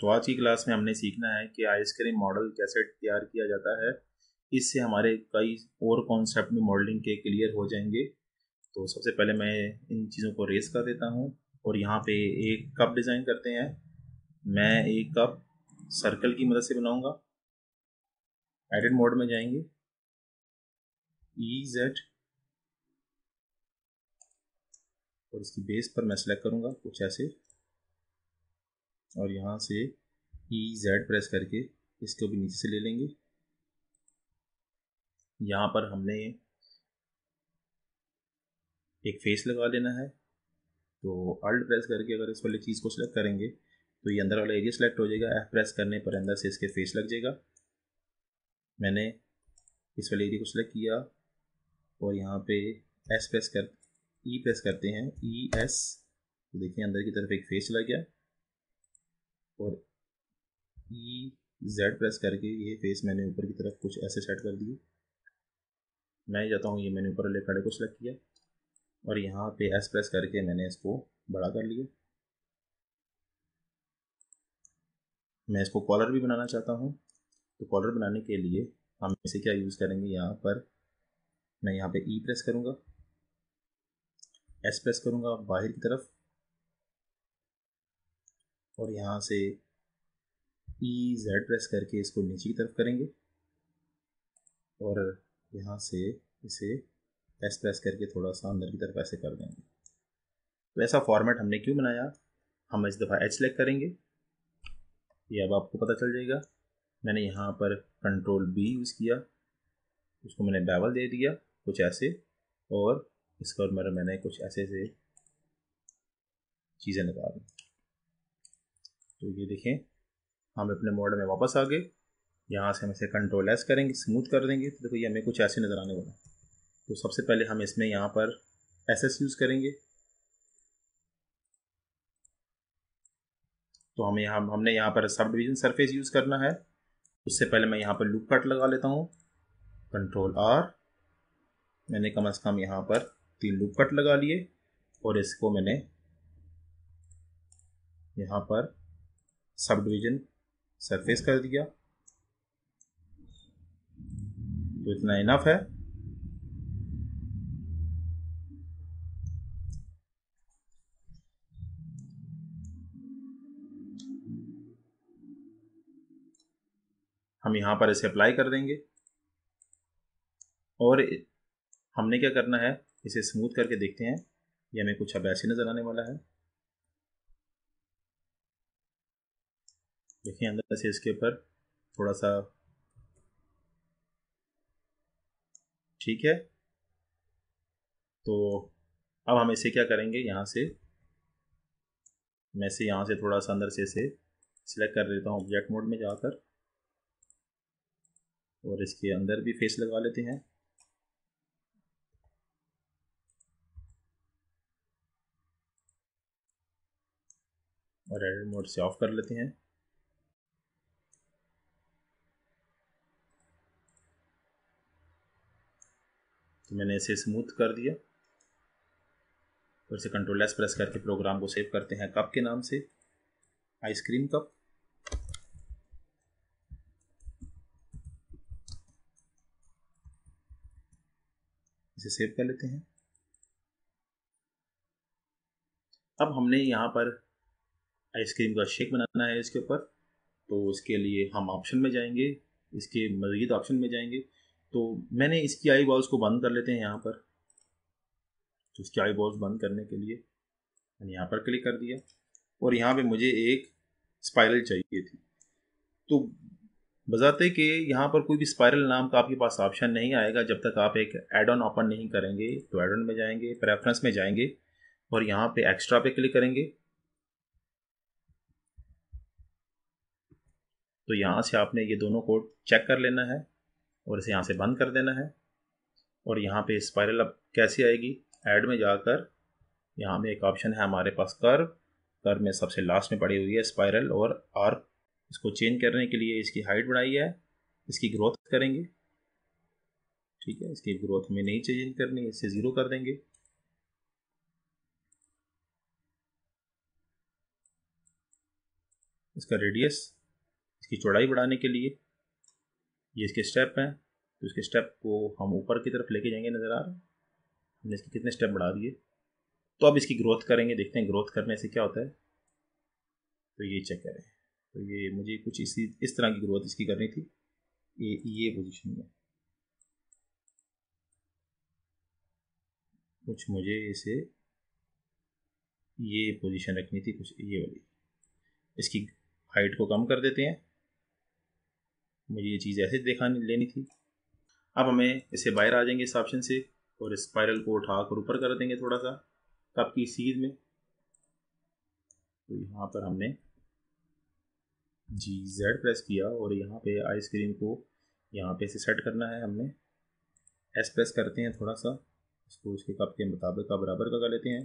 तो आज की क्लास में हमने सीखना है कि आइसक्रीम मॉडल कैसे तैयार किया जाता है इससे हमारे कई और कॉन्सेप्ट में मॉडलिंग के क्लियर हो जाएंगे तो सबसे पहले मैं इन चीज़ों को रेस कर देता हूँ और यहाँ पे एक कप डिज़ाइन करते हैं मैं एक कप सर्कल की मदद से बनाऊँगा एडिट मोड में जाएंगे ई e जेड और इसकी बेस पर मैं सेलेक्ट करूँगा कुछ ऐसे और यहाँ से ई जेड प्रेस करके इसको भी नीचे से ले लेंगे यहाँ पर हमने एक फेस लगा लेना है तो अल्ट प्रेस करके अगर इस वाली चीज़ को सिलेक्ट करेंगे तो ये अंदर वाला एरिया सेलेक्ट हो जाएगा एफ प्रेस करने पर अंदर से इसके फेस लग जाएगा मैंने इस वाले एरिया को सिलेक्ट किया और यहाँ पे एस प्रेस कर ई e प्रेस करते हैं ई e एस तो देखिए अंदर की तरफ एक फेस लग गया और ई जेड प्रेस करके ये फेस मैंने ऊपर की तरफ कुछ ऐसे सेट कर दिए मैं जाता हूँ ये मैंने ऊपर वाले खड़े को सेलेक्ट किया और यहाँ पे एस प्रेस करके मैंने इसको बड़ा कर लिया मैं इसको कॉलर भी बनाना चाहता हूँ तो कॉलर बनाने के लिए हम इसे क्या यूज़ करेंगे यहाँ पर मैं यहाँ पे ई e प्रेस करूँगा एस प्रेस करूँगा बाहर की तरफ और यहाँ से ई जेड प्रेस करके इसको नीचे की तरफ करेंगे और यहाँ से इसे एस प्रेस करके थोड़ा सा अंदर की तरफ ऐसे कर देंगे तो ऐसा फॉर्मेट हमने क्यों बनाया हम इस दफ़ा एच सेलेक्ट करेंगे ये अब आपको पता चल जाएगा मैंने यहाँ पर कंट्रोल बी यूज़ किया उसको मैंने बैवल दे दिया कुछ ऐसे और इस पर मैंने कुछ ऐसे से चीज़ें लगा दी तो ये देखें हम अपने मॉडल में वापस आ गए यहाँ से हम इसे कंट्रोल एस करेंगे स्मूथ कर देंगे तो देखो ये हमें कुछ ऐसे नज़र आने वाला तो सबसे पहले हम इसमें यहाँ पर एस एस यूज़ करेंगे तो हमें यहाँ हमने यहाँ पर सब डिविजन सरफेस यूज़ करना है उससे पहले मैं यहाँ पर लूप कट लगा लेता हूँ कंट्रोल आर मैंने कम अज़ कम यहाँ पर तीन लूप कट लगा लिए और इसको मैंने यहाँ पर सब डिवीजन सरफेस कर दिया तो इतना इनफ है हम यहां पर इसे अप्लाई कर देंगे और हमने क्या करना है इसे स्मूथ करके देखते हैं ये हमें कुछ अब ऐसे नज़र आने वाला है देखिए अंदर से इसके ऊपर थोड़ा सा ठीक है तो अब हम इसे क्या करेंगे यहाँ से मैं से यहाँ से थोड़ा सा अंदर से इसे सिलेक्ट कर देता हूँ ऑब्जेक्ट मोड में जाकर और इसके अंदर भी फेस लगा लेते हैं और एडिट मोड से ऑफ कर लेते हैं तो मैंने इसे स्मूथ कर दिया फिर से कंट्रोल एस प्रेस करके प्रोग्राम को सेव करते हैं कप के नाम से आइसक्रीम कप इसे सेव कर लेते हैं अब हमने यहाँ पर आइसक्रीम का शेक बनाना है इसके ऊपर तो उसके लिए हम ऑप्शन में जाएंगे इसके मज़ीद ऑप्शन में जाएंगे तो मैंने इसकी आई बॉल्स को बंद कर लेते हैं यहाँ पर तो इसकी आई बॉल्स बंद करने के लिए मैंने यहाँ पर क्लिक कर दिया और यहाँ पे मुझे एक स्पाइरल चाहिए थी तो बजाते कि यहाँ पर कोई भी स्पायरल नाम का आपके पास ऑप्शन नहीं आएगा जब तक आप एक एड ऑन ओपन नहीं करेंगे तो एड ऑन में जाएंगे प्रेफरेंस में जाएंगे और यहाँ पे एक्स्ट्रा पे क्लिक करेंगे तो यहाँ से आपने ये दोनों कोड चेक कर लेना है और इसे यहाँ से बंद कर देना है और यहाँ पे स्पायरल अब कैसे आएगी ऐड में जाकर यहाँ में एक ऑप्शन है हमारे पास कर्व कर्व में सबसे लास्ट में पड़ी हुई है स्पायरल और आर्क इसको चेंज करने के लिए इसकी हाइट बढ़ाई है इसकी ग्रोथ करेंगे ठीक है इसकी ग्रोथ में नहीं चेंज करनी इसे ज़ीरो कर देंगे इसका रेडियस इसकी चौड़ाई बढ़ाने के लिए ये इसके स्टेप हैं तो इसके स्टेप को हम ऊपर की तरफ लेके जाएंगे नज़र आ रहा है हमने इसके कितने स्टेप बढ़ा दिए तो अब इसकी ग्रोथ करेंगे देखते हैं ग्रोथ करने से क्या होता है तो ये चेक करें तो ये मुझे कुछ इसी इस तरह की ग्रोथ इसकी करनी थी ये ये पोजिशन में कुछ मुझे इसे ये पोजीशन रखनी थी कुछ ये वाली इसकी हाइट को कम कर देते हैं मुझे ये चीज़ ऐसे देखा लेनी थी अब हमें इसे बाहर आ जाएंगे इस ऑप्शन से और स्पायरल को उठा कर ऊपर कर देंगे थोड़ा सा कप की सीध में तो यहाँ पर हमने जी जेड प्रेस किया और यहाँ पे आइसक्रीम को यहाँ पे इसे सेट करना है हमने एस प्रेस करते हैं थोड़ा सा उसको उसके कप के मुताबिक का बराबर का कर लेते हैं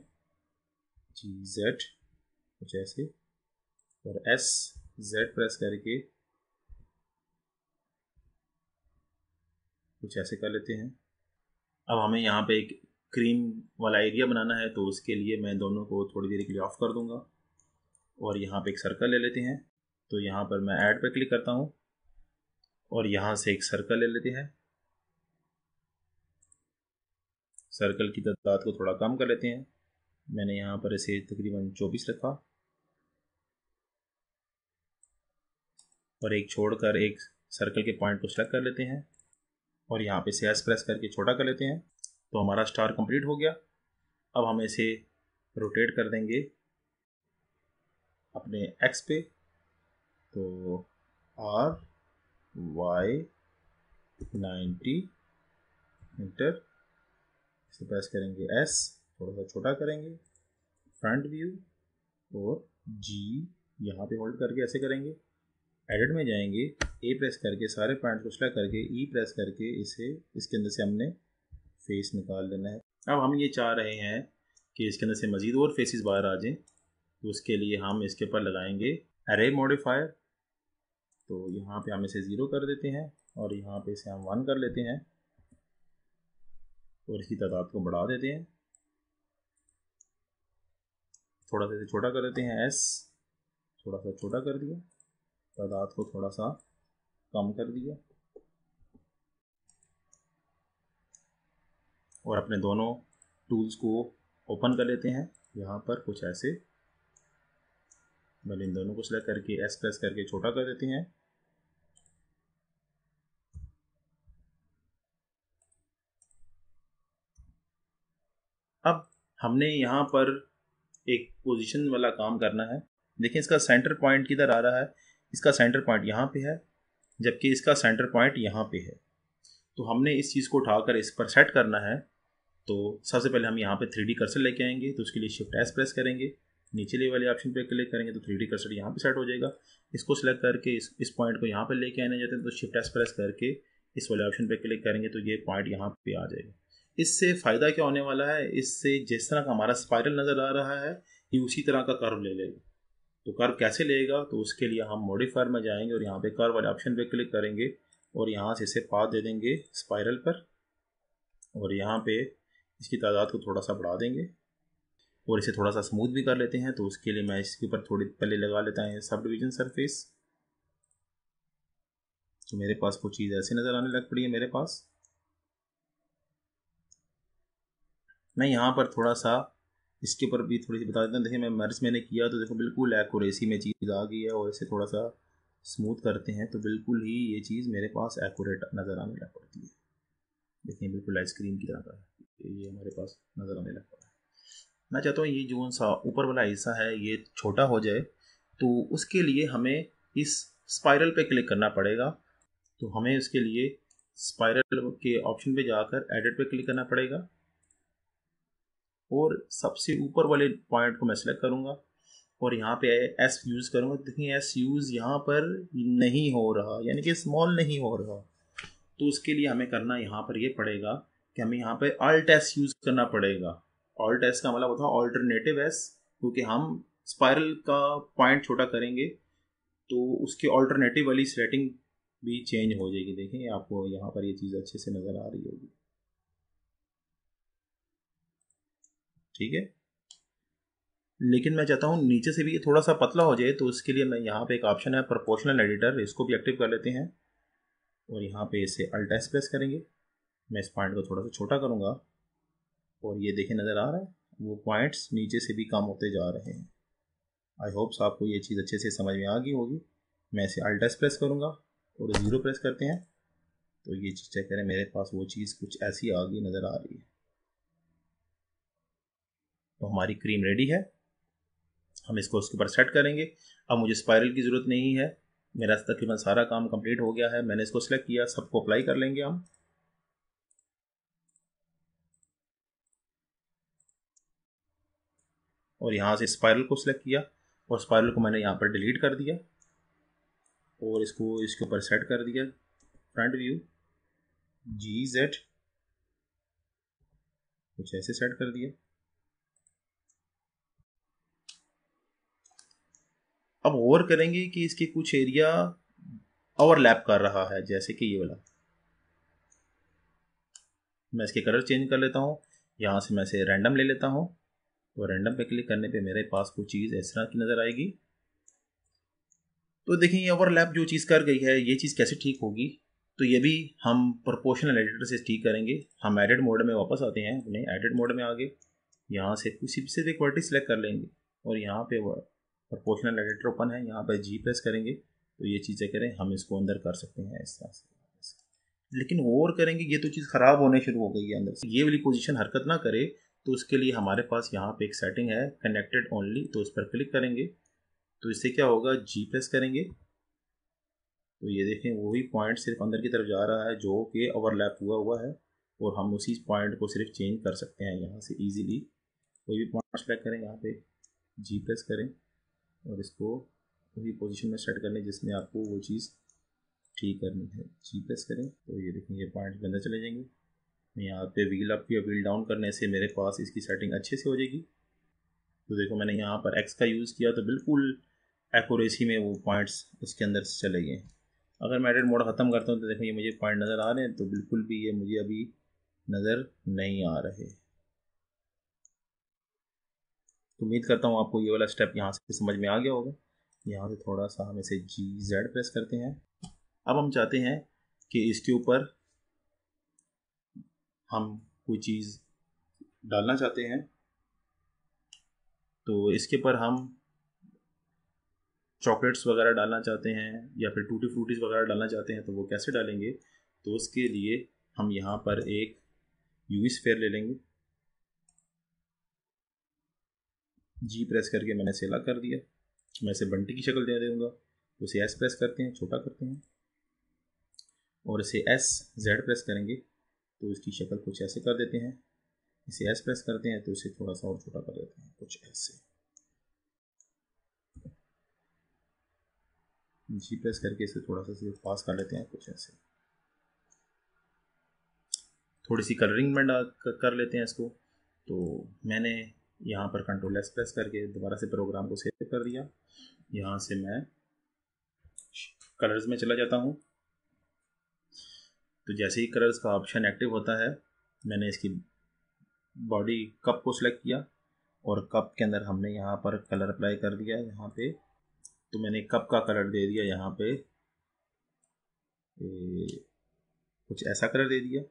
जी जेड कुछ ऐसे और एस जेड प्रेस करके कुछ ऐसे कर लेते हैं अब हमें यहाँ पे एक क्रीम वाला एरिया बनाना है तो उसके लिए मैं दोनों को थोड़ी देर के लिए ऑफ़ कर दूँगा और यहाँ पे एक सर्कल ले लेते हैं तो यहाँ पर मैं ऐड पर क्लिक करता हूँ और यहाँ से एक सर्कल ले लेते हैं सर्कल की तादाद को थोड़ा कम कर लेते हैं मैंने यहाँ पर इसे तकरीबन चौबीस रखा और एक छोड़कर एक सर्कल के पॉइंट को सेलेक्ट कर लेते हैं और यहाँ पे से एस प्रेस करके छोटा कर लेते हैं तो हमारा स्टार कंप्लीट हो गया अब हम इसे रोटेट कर देंगे अपने एक्स पे तो आर वाई नाइन्टी इंटर इसे प्रेस करेंगे एस थोड़ा सा छोटा करेंगे फ्रंट व्यू और जी यहाँ पे होल्ड करके ऐसे करेंगे एडिट में जाएंगे ए प्रेस करके सारे पॉइंट को सिलेक्ट करके ई e प्रेस करके इसे इसके अंदर से हमने फेस निकाल लेना है अब हम ये चाह रहे हैं कि इसके अंदर से मज़ीद और फेसेस बाहर आ जाएं तो उसके लिए हम इसके ऊपर लगाएंगे अरे मॉडिफायर तो यहाँ पे हम इसे ज़ीरो कर देते हैं और यहाँ पे इसे हम वन कर लेते हैं और इसकी तादाद को बढ़ा देते हैं थोड़ा सा इसे छोटा कर देते हैं एस थोड़ा सा छोटा कर दिया तादाद को थोड़ा सा कम कर दिया और अपने दोनों टूल्स को ओपन कर लेते हैं यहाँ पर कुछ ऐसे मैंने इन दोनों को सिलेक्ट करके एस प्रेस करके छोटा कर देते हैं अब हमने यहाँ पर एक पोजीशन वाला काम करना है देखिए इसका सेंटर पॉइंट किधर आ रहा है इसका सेंटर पॉइंट यहाँ पे है जबकि इसका सेंटर पॉइंट यहाँ पे है तो हमने इस चीज़ को उठाकर इस पर सेट करना है तो सबसे पहले हम यहाँ पे थ्री डी कर्सर लेके आएंगे तो उसके लिए शिफ्ट एस प्रेस करेंगे नीचे ले वाले ऑप्शन पे क्लिक करेंगे तो थ्री डी कर्सर यहाँ पे सेट हो जाएगा इसको सिलेक्ट करके इस इस पॉइंट को यहाँ पे लेके आने जाते हैं तो शिफ्ट एस प्रेस करके इस वाले ऑप्शन पे क्लिक करेंगे तो ये पॉइंट यहाँ पे आ जाएगा इससे फ़ायदा क्या होने वाला है इससे जिस तरह का हमारा स्पायरल नज़र आ रहा है ये उसी तरह का कर्व ले लेगा तो कर्व कैसे लेगा तो उसके लिए हम मॉडिफायर में जाएंगे और यहाँ पे कर्व वाले ऑप्शन पे क्लिक करेंगे और यहाँ से इसे पाथ दे देंगे स्पाइरल पर और यहाँ पे इसकी तादाद को थोड़ा सा बढ़ा देंगे और इसे थोड़ा सा स्मूथ भी कर लेते हैं तो उसके लिए मैं इसके ऊपर थोड़ी पहले लगा लेता है सब डिविजन सरफेस तो मेरे पास कुछ चीज़ ऐसी नज़र आने लग पड़ी है मेरे पास मैं यहाँ पर थोड़ा सा इसके ऊपर भी थोड़ी सी बता देते हैं देखिए मैं मर्ज मैंने किया तो देखो बिल्कुल एक्यूरेसी में चीज़ आ गई है और इसे थोड़ा सा स्मूथ करते हैं तो बिल्कुल ही ये चीज़ मेरे पास एक्यूरेट नज़र आने लग पड़ती है देखिए बिल्कुल आइसक्रीम की तरह का ये हमारे पास नज़र आने लग पड़ा है मैं चाहता हूँ ये जो सा ऊपर वाला हिस्सा है ये छोटा हो जाए तो उसके लिए हमें इस स्पायरल पे क्लिक करना पड़ेगा तो हमें उसके लिए स्पायरल के ऑप्शन पे जाकर एडिट पे क्लिक करना पड़ेगा और सबसे ऊपर वाले पॉइंट को मैं सेलेक्ट करूँगा और यहाँ पे एस यूज़ करूँगा देखिए एस यूज़ यहाँ पर नहीं हो रहा यानी कि स्मॉल नहीं हो रहा तो उसके लिए हमें करना यहाँ पर ये यह पड़ेगा कि हमें यहाँ पर ऑल्ट एस यूज़ करना पड़ेगा ऑल्ट एस का मतलब होता है ऑल्टरनेटिव एस क्योंकि हम स्पायरल का पॉइंट छोटा करेंगे तो उसके ऑल्टरनेटिव वाली सेटिंग भी चेंज हो जाएगी देखें आपको यहाँ पर ये यह चीज़ अच्छे से नज़र आ रही होगी ठीक है लेकिन मैं चाहता हूँ नीचे से भी ये थोड़ा सा पतला हो जाए तो इसके लिए मैं यहाँ पे एक ऑप्शन है प्रोपोर्शनल एडिटर इसको भी एक्टिव कर लेते हैं और यहाँ पे इसे अल्टा एस करेंगे मैं इस पॉइंट को थोड़ा सा छोटा करूँगा और ये देखें नज़र आ रहा है वो पॉइंट्स नीचे से भी कम होते जा रहे हैं आई होप्स आपको ये चीज़ अच्छे से समझ में आ गई होगी मैं इसे अल्टा स्प्रेस करूँगा और ज़ीरो प्रेस करते हैं तो ये चीज़ चेक करें मेरे पास वो चीज़ कुछ ऐसी आ गई नज़र आ रही है तो हमारी क्रीम रेडी है हम इसको उसके ऊपर सेट करेंगे अब मुझे स्पायरल की ज़रूरत नहीं है मेरा तकरीबन सारा काम कंप्लीट हो गया है मैंने इसको सिलेक्ट किया सबको अप्लाई कर लेंगे हम और यहाँ से स्पायरल को सिलेक्ट किया और स्पायरल को मैंने यहाँ पर डिलीट कर दिया और इसको इसके ऊपर सेट कर दिया फ्रंट व्यू जी जेड कुछ ऐसे सेट कर दिया अब गौर करेंगे कि इसके कुछ एरिया ओवरलैप कर रहा है जैसे कि ये वाला मैं इसके कलर चेंज कर लेता हूँ यहाँ से मैं इसे रैंडम ले लेता हूँ तो रैंडम पे क्लिक करने पे मेरे पास कुछ चीज़ इस तरह की नज़र आएगी तो देखें ये ओवरलैप जो चीज़ कर गई है ये चीज़ कैसे ठीक होगी तो ये भी हम प्रोपोर्शनल एडिटर से ठीक करेंगे हम एडिट मोड में वापस आते हैं अपने एडिट मोड में आगे यहाँ से किसी से भी क्वालिटी सेलेक्ट कर लेंगे और यहाँ पे प्रोपोर्शनल एडिटर ओपन है यहाँ पर जी प्रेस करेंगे तो ये चीज़ें करें हम इसको अंदर कर सकते हैं इस तरह से लेकिन ओवर करेंगे ये तो चीज़ ख़राब होने शुरू हो गई है अंदर से ये वाली पोजिशन हरकत ना करे तो उसके लिए हमारे पास यहाँ तो पर एक सेटिंग है कनेक्टेड ओनली तो उस पर क्लिक करेंगे तो इससे क्या होगा जी प्रेस करेंगे तो ये देखें वही पॉइंट सिर्फ अंदर की तरफ जा रहा है जो कि ओवरलैप हुआ हुआ है और हम उसी पॉइंट को सिर्फ चेंज कर सकते हैं यहाँ से इजीली कोई भी पॉइंट सेलेक्ट करें यहाँ पे जी प्रेस करें और इसको वही पोजीशन में सेट करने जिसमें आपको वो चीज़ ठीक करनी है जी प्रेस करें तो ये देखें ये पॉइंट अंदर चले जाएंगे यहाँ पे व्हील अप या व्हील डाउन करने से मेरे पास इसकी सेटिंग अच्छे से हो जाएगी तो देखो मैंने यहाँ पर एक्स का यूज़ किया तो बिल्कुल एकोरेसी में वो पॉइंट्स उसके अंदर चले गए अगर मैं एडिट मोड ख़त्म करता हूँ तो देखो ये मुझे पॉइंट नज़र आ रहे हैं तो बिल्कुल भी ये मुझे अभी नज़र नहीं आ रहे तो उम्मीद करता हूँ आपको ये वाला स्टेप यहाँ से समझ में आ गया होगा यहाँ से थोड़ा सा हम इसे जी जेड प्रेस करते हैं अब हम चाहते हैं कि इसके ऊपर हम कोई चीज़ डालना चाहते हैं तो इसके पर हम चॉकलेट्स वगैरह डालना चाहते हैं या फिर टूटी फ्रूटीज़ वगैरह डालना चाहते हैं तो वो कैसे डालेंगे तो उसके लिए हम यहाँ पर एक यूवी स्फेयर ले लेंगे जी प्रेस करके मैंने इसे अलग कर दिया मैं इसे बंटी की शक्ल दे दूँगा उसे एस प्रेस करते हैं छोटा करते हैं और इसे एस जेड प्रेस करेंगे तो इसकी शक्ल कुछ ऐसे कर देते हैं इसे एस प्रेस करते हैं तो इसे थोड़ा सा और छोटा कर देते हैं कुछ ऐसे जी प्रेस करके इसे थोड़ा सा पास कर लेते हैं कुछ ऐसे थोड़ी सी कलरिंग में डाल कर लेते हैं इसको तो मैंने यहाँ पर कंट्रोल एस प्रेस करके दोबारा से प्रोग्राम को सेव कर दिया यहाँ से मैं कलर्स में चला जाता हूँ तो जैसे ही कलर्स का ऑप्शन एक्टिव होता है मैंने इसकी बॉडी कप को सिलेक्ट किया और कप के अंदर हमने यहाँ पर कलर अप्लाई कर दिया यहाँ पे तो मैंने कप का कलर दे दिया यहाँ पे ए, कुछ ऐसा कलर दे दिया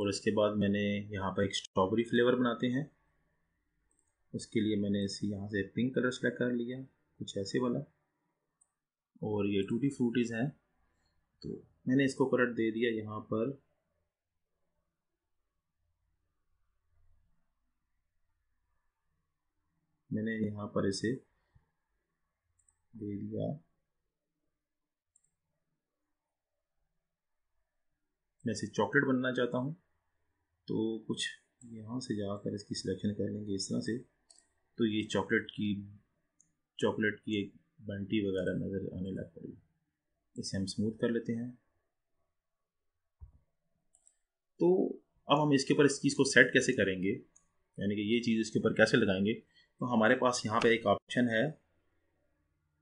और इसके बाद मैंने यहाँ पर एक स्ट्रॉबेरी फ्लेवर बनाते हैं उसके लिए मैंने इसे यहाँ से पिंक कलर सेलेक्ट कर लिया कुछ ऐसे वाला और ये टूटी फ्रूटीज़ हैं तो मैंने इसको कलर दे दिया यहाँ पर मैंने यहाँ पर इसे दे दिया मैं इसे चॉकलेट बनना चाहता हूँ तो कुछ यहाँ से जाकर इसकी सिलेक्शन कर लेंगे इस तरह से तो ये चॉकलेट की चॉकलेट की एक बंटी वगैरह नज़र आने लग पड़ी इसे हम स्मूथ कर लेते हैं तो अब हम इसके ऊपर इस चीज़ को सेट कैसे करेंगे यानी कि ये चीज़ इसके ऊपर कैसे लगाएंगे तो हमारे पास यहाँ पे एक ऑप्शन है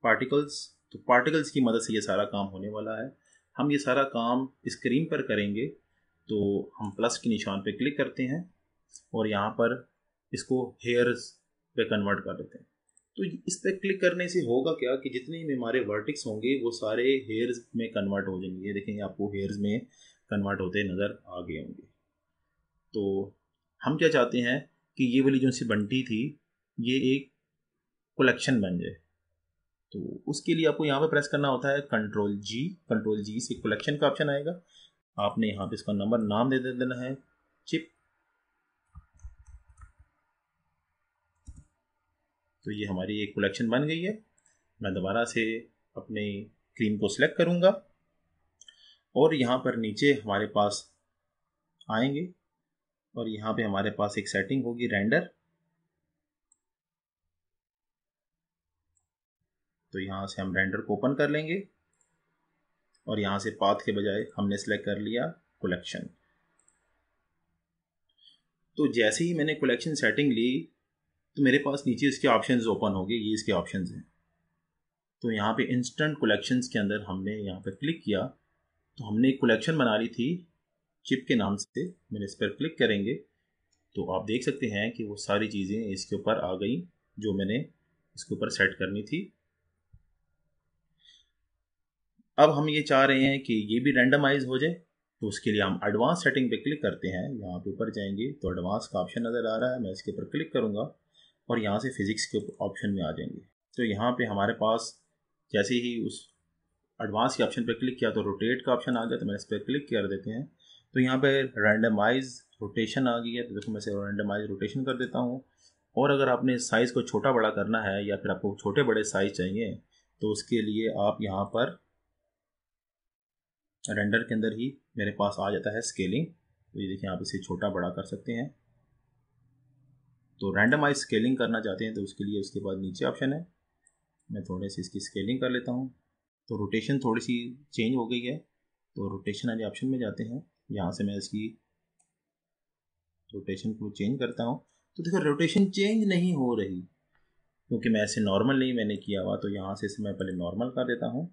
पार्टिकल्स तो पार्टिकल्स की मदद से ये सारा काम होने वाला है हम ये सारा काम स्क्रीन पर करेंगे तो हम प्लस के निशान पे क्लिक करते हैं और यहाँ पर इसको हेयर्स पे कन्वर्ट कर लेते हैं तो इस पर क्लिक करने से होगा क्या कि जितने भी हमारे वर्टिक्स होंगे वो सारे हेयर्स में कन्वर्ट हो जाएंगे ये देखेंगे आपको हेयर्स में कन्वर्ट होते नज़र आ गए होंगे तो हम क्या चाहते हैं कि ये वाली जो सी बंटी थी ये एक कलेक्शन बन जाए तो उसके लिए आपको यहाँ पे प्रेस करना होता है कंट्रोल जी कंट्रोल जी से कलेक्शन का ऑप्शन आएगा आपने यहाँ पे इसका नंबर नाम दे देना है चिप तो ये हमारी एक कलेक्शन बन गई है मैं दोबारा से अपने क्रीम को सिलेक्ट करूँगा और यहाँ पर नीचे हमारे पास आएंगे और यहाँ पे हमारे पास एक सेटिंग होगी रेंडर तो यहाँ से हम रेंडर को ओपन कर लेंगे और यहाँ से पाथ के बजाय हमने सेलेक्ट कर लिया कलेक्शन तो जैसे ही मैंने कलेक्शन सेटिंग ली तो मेरे पास नीचे इसके ऑप्शन ओपन हो गए ये इसके ऑप्शन हैं तो यहाँ पे इंस्टेंट कलेक्शंस के अंदर हमने यहाँ पे क्लिक किया तो हमने एक कलेक्शन बना ली थी चिप के नाम से मैंने इस पर क्लिक करेंगे तो आप देख सकते हैं कि वो सारी चीज़ें इसके ऊपर आ गई जो मैंने इसके ऊपर सेट करनी थी अब हम ये चाह रहे हैं कि ये भी रेंडमाइज हो जाए तो उसके लिए हम एडवांस सेटिंग पे क्लिक करते हैं यहाँ पे ऊपर जाएंगे तो एडवांस का ऑप्शन नज़र आ रहा है मैं इसके ऊपर क्लिक करूँगा और यहाँ से फिज़िक्स के ऑप्शन में आ जाएंगे तो यहाँ पे हमारे पास जैसे ही उस एडवांस के ऑप्शन पर क्लिक किया तो रोटेट का ऑप्शन आ गया तो मैंने इस पर क्लिक कर देते हैं तो यहाँ पर रैंडमाइज रोटेशन आ गई है तो देखो मैं इसे रैंडमाइज रोटेशन कर देता हूँ और अगर आपने साइज़ को छोटा बड़ा करना है या फिर आपको छोटे बड़े साइज़ चाहिए तो उसके लिए आप यहाँ पर रेंडर के अंदर ही मेरे पास आ जाता है स्केलिंग तो ये देखिए आप इसे छोटा बड़ा कर सकते हैं तो रैंडमाइज स्केलिंग करना चाहते हैं तो उसके लिए उसके बाद नीचे ऑप्शन है मैं थोड़े से इसकी स्केलिंग कर लेता हूँ तो रोटेशन थोड़ी सी चेंज हो गई है तो रोटेशन वाले ऑप्शन में जाते हैं यहाँ से मैं इसकी रोटेशन को चेंज करता हूँ तो देखो रोटेशन चेंज नहीं हो रही क्योंकि मैं ऐसे नॉर्मल नहीं मैंने किया हुआ तो यहाँ से इसे मैं पहले नॉर्मल कर देता हूँ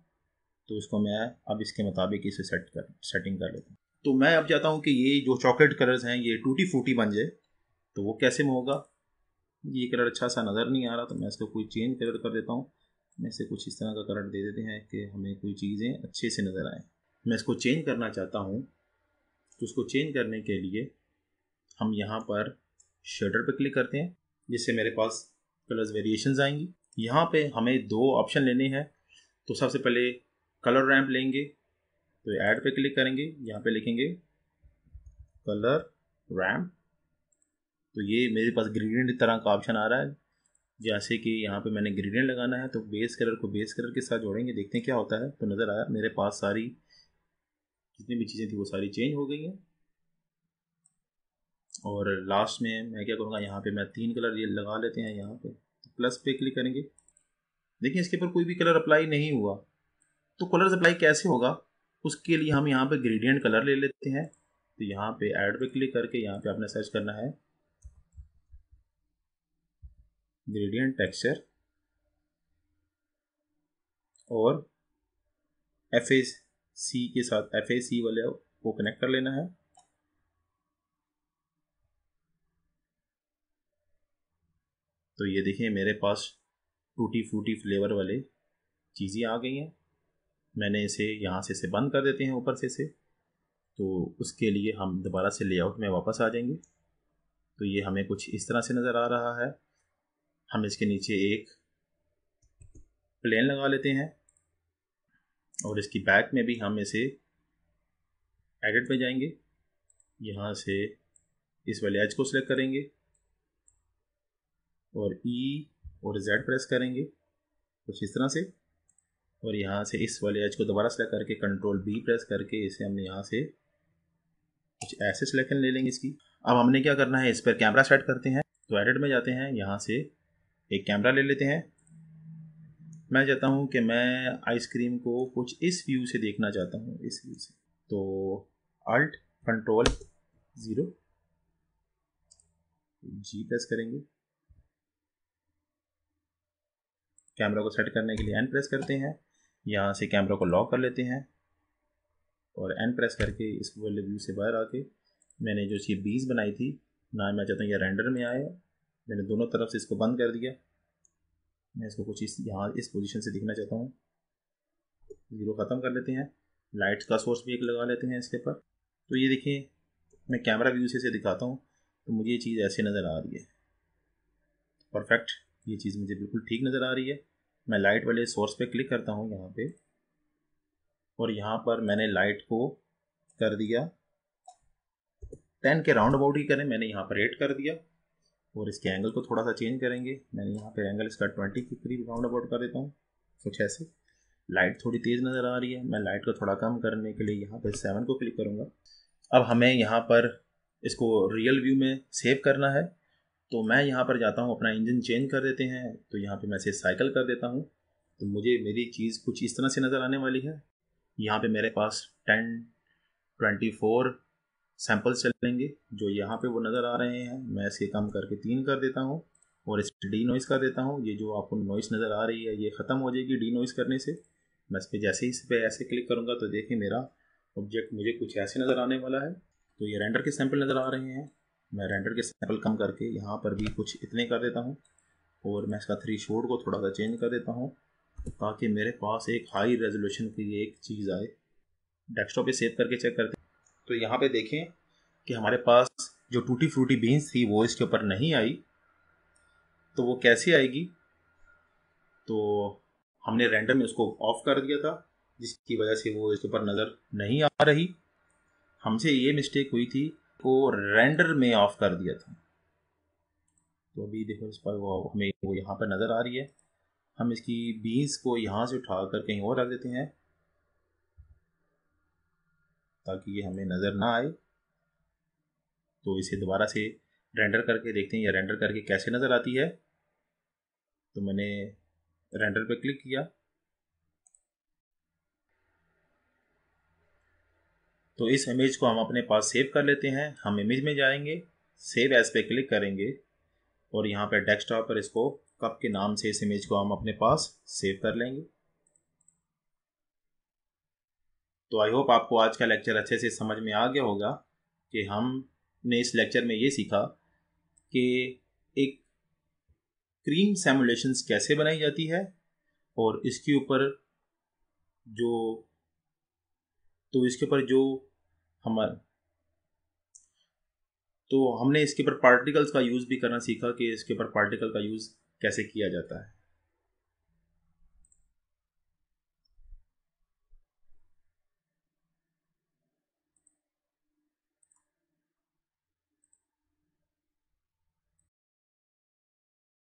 तो उसको मैं अब इसके मुताबिक इसे सेट कर सेटिंग कर लेता हूँ तो मैं अब चाहता हूँ कि ये जो चॉकलेट कलर्स हैं ये टूटी फूटी बन जाए तो वो कैसे में होगा ये कलर अच्छा सा नज़र नहीं आ रहा तो मैं इसको कोई चेंज कलर कर देता हूँ मैं इसे कुछ इस तरह का कलर दे देते हैं कि हमें कोई चीज़ें अच्छे से नज़र आए मैं इसको चेंज करना चाहता हूँ तो उसको चेंज करने के लिए हम यहाँ पर शटर पर क्लिक करते हैं जिससे मेरे पास कलर्स वेरिएशन आएंगी यहाँ पे हमें दो ऑप्शन लेने हैं तो सबसे पहले कलर रैम्प लेंगे तो ऐड पे क्लिक करेंगे यहाँ पे लिखेंगे कलर रैम्प तो ये मेरे पास ग्रेडियंट तरह का ऑप्शन आ रहा है जैसे कि यहाँ पे मैंने ग्रेडियंट लगाना है तो बेस कलर को बेस कलर के साथ जोड़ेंगे देखते हैं क्या होता है तो नज़र आया मेरे पास सारी जितनी भी चीज़ें थी वो सारी चेंज हो गई हैं और लास्ट में मैं क्या करूँगा यहाँ पे मैं तीन कलर ये लगा लेते हैं यहाँ पे तो प्लस पे क्लिक करेंगे देखिए इसके ऊपर कोई भी कलर अप्लाई नहीं हुआ तो कलर अप्लाई कैसे होगा उसके लिए हम यहाँ पे ग्रेडियंट कलर ले लेते हैं तो यहाँ पे ऐड पे क्लिक करके यहाँ पे आपने सर्च करना है ग्रेडियंट टेक्सचर और एफ ए सी के साथ एफ ए सी वाले को कनेक्ट कर लेना है तो ये देखिए मेरे पास टूटी फूटी फ्लेवर वाले चीज़ें आ गई हैं मैंने इसे यहाँ से इसे बंद कर देते हैं ऊपर से इसे तो उसके लिए हम दोबारा से लेआउट में वापस आ जाएंगे तो ये हमें कुछ इस तरह से नज़र आ रहा है हम इसके नीचे एक प्लेन लगा लेते हैं और इसकी बैक में भी हम इसे एडिट में जाएंगे यहाँ से इस वाले एज को सिलेक्ट करेंगे और ई e और जेड प्रेस करेंगे कुछ इस तरह से और यहाँ से इस वाले एज को दोबारा सेलेक्ट करके कंट्रोल बी प्रेस करके इसे हमने यहाँ से कुछ ऐसे सिलेक्शन ले लेंगे इसकी अब हमने क्या करना है इस पर कैमरा सेट करते हैं तो एडिट में जाते हैं यहाँ से एक कैमरा ले लेते हैं मैं चाहता हूँ कि मैं आइसक्रीम को कुछ इस व्यू से देखना चाहता हूँ इस व्यू से तो alt control zero G press करेंगे कैमरा को सेट करने के लिए एन प्रेस करते हैं यहाँ से कैमरा को लॉक कर लेते हैं और एन प्रेस करके इस वाले व्यू से बाहर आके मैंने जो सी बीज बनाई थी ना मैं चाहता हूँ यह रेंडर में आए मैंने दोनों तरफ से इसको बंद कर दिया मैं इसको कुछ इस यहाँ इस पोजीशन से दिखना चाहता हूँ ज़ीरो ख़त्म कर लेते हैं लाइट्स का सोर्स भी एक लगा लेते हैं इसके ऊपर तो ये देखिए मैं कैमरा व्यू से इसे दिखाता हूँ तो मुझे ये चीज़ ऐसे नज़र आ रही है परफेक्ट ये चीज़ मुझे बिल्कुल ठीक नज़र आ रही है मैं लाइट वाले सोर्स पर क्लिक करता हूँ यहाँ पर और यहाँ पर मैंने लाइट को कर दिया टेन के राउंड अबाउट ही करें मैंने यहाँ पर एट कर दिया और इसके एंगल को थोड़ा सा चेंज करेंगे मैंने यहाँ पे एंगल इसका ट्वेंटी के करीब राउंड अबाउट कर देता हूँ कुछ ऐसे लाइट थोड़ी तेज़ नज़र आ रही है मैं लाइट को थोड़ा कम करने के लिए यहाँ पर सेवन को क्लिक करूँगा अब हमें यहाँ पर इसको रियल व्यू में सेव करना है तो मैं यहाँ पर जाता हूँ अपना इंजन चेंज कर देते हैं तो यहाँ पे मैं इसे साइकिल कर देता हूँ तो मुझे मेरी चीज़ कुछ इस तरह से नज़र आने वाली है यहाँ पे मेरे पास टेन ट्वेंटी फोर सैंपल चलेंगे जो यहाँ पे वो नज़र आ रहे हैं मैं इसे कम करके तीन कर देता हूँ और इस डी नॉइस कर देता हूँ ये जो आपको नॉइस नज़र आ रही है ये ख़त्म हो जाएगी डी नॉइस करने से मैं इस पर जैसे ही इस पर ऐसे क्लिक करूँगा तो देखिए मेरा ऑब्जेक्ट मुझे कुछ ऐसे नज़र आने वाला है तो ये रेंडर के सैंपल नज़र आ रहे हैं मैं रेंडर के सैंपल कम करके यहाँ पर भी कुछ इतने कर देता हूँ और मैं इसका थ्री शोड को थोड़ा सा चेंज कर देता हूँ ताकि मेरे पास एक हाई रेजोल्यूशन की एक चीज़ आए डेस्कटॉप पे सेव करके चेक करते तो यहाँ पे देखें कि हमारे पास जो टूटी फ्रूटी बीन्स थी वो इसके ऊपर नहीं आई तो वो कैसे आएगी तो हमने रैंडम इसको ऑफ कर दिया था जिसकी वजह से वो इसके ऊपर नज़र नहीं आ रही हमसे ये मिस्टेक हुई थी वो रेंडर में ऑफ कर दिया था तो अभी देखो इस पर वो हमें वो यहाँ पर नज़र आ रही है हम इसकी बीन्स को यहाँ से उठा कर कहीं और रख देते हैं ताकि ये हमें नज़र ना आए तो इसे दोबारा से रेंडर करके देखते हैं या रेंडर करके कैसे नज़र आती है तो मैंने रेंडर पर क्लिक किया तो इस इमेज को हम अपने पास सेव कर लेते हैं हम इमेज में जाएंगे सेव एज पे क्लिक करेंगे और यहाँ पर डेस्कटॉप पर इसको कप के नाम से इस इमेज को हम अपने पास सेव कर लेंगे तो आई होप आपको आज का लेक्चर अच्छे से समझ में आ गया होगा कि हमने इस लेक्चर में ये सीखा कि एक क्रीम सेमुलेशंस कैसे बनाई जाती है और इसके ऊपर जो तो इसके ऊपर जो हम तो हमने इसके ऊपर पार्टिकल्स का यूज़ भी करना सीखा कि इसके ऊपर पार्टिकल का यूज़ कैसे किया जाता है